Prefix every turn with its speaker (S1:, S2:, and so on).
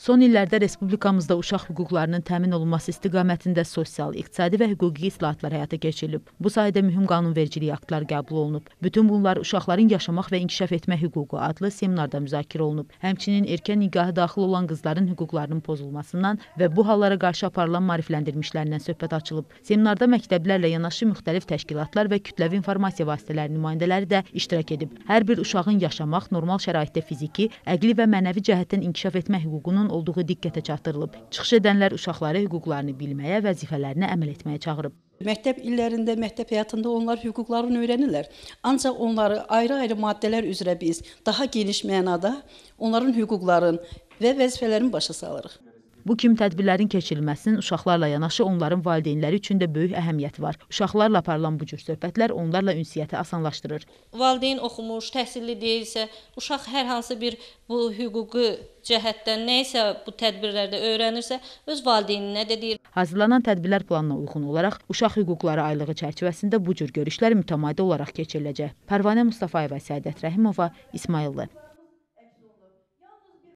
S1: Son illərdə respublikamızda uşaq hüquqlarının təmin olunması istiqamətində sosial, iqtisadi və hüquqi islahatlar həyata keçirilib. Bu sahədə mühüm qanunvericilik aktları qəbul olunub. Bütün bunlar uşaqların yaşamaq və inkişaf etmək hüququ adlı seminarda müzakirə olunub. Həmçinin erkən nigahı daxil olan qızların hüquqlarının pozulmasından və bu hallara qarşı aparılan maarifləndirmişlərlə söhbət açılıb. Seminarda məktəblərlə yanaşı müxtəlif təşkilatlar və kütləvi informasiya vasitələri nümayəndələri də iştirak edib. Hər bir uşağın yaşamaq, normal şəraitdə fiziki, əqli və mənəvi cəhətdən inkişaf etmək hüququnun qadın olduğu diqqətə çatdırılıb. Çıxış edənlər uşaqları hüquqlarını bilməyə, vəzifələrinə
S2: əməl etməyə çağırıb. Məktəb illərində, məktəb həyatında onlar hüquqlarını öyrənirlər. Ancaq onları ayrı-ayrı maddələr üzrə biz daha geniş mənada onların hüquqlarının və vəzifələrini başa salırıq.
S1: Bu kimi tədbirlərin keçirilməsinin uşaqlarla yanaşı onların valideynləri üçün də böyük əhəmiyyəti var. Uşaqlarla aparılan bu cür söhbətlər onlarla ünsiyyəti asanlaşdırır.
S3: Valideyn oxumuş, təhsilli deyilsə, uşaq hər hansı bir bu hüquqi cəhətdən nə isə bu tədbirlərdə öyrənirsə, öz valideyninə də deyir.
S1: Hazırlanan tədbirlər planına uyğun olaraq uşaq hüquqları aylığı çərçivəsində bu cür görüşlər mütəmadi olaraq keçiriləcək. Pərvanə Mustafayeva, Səadət Rəhimova, İsmayıllı.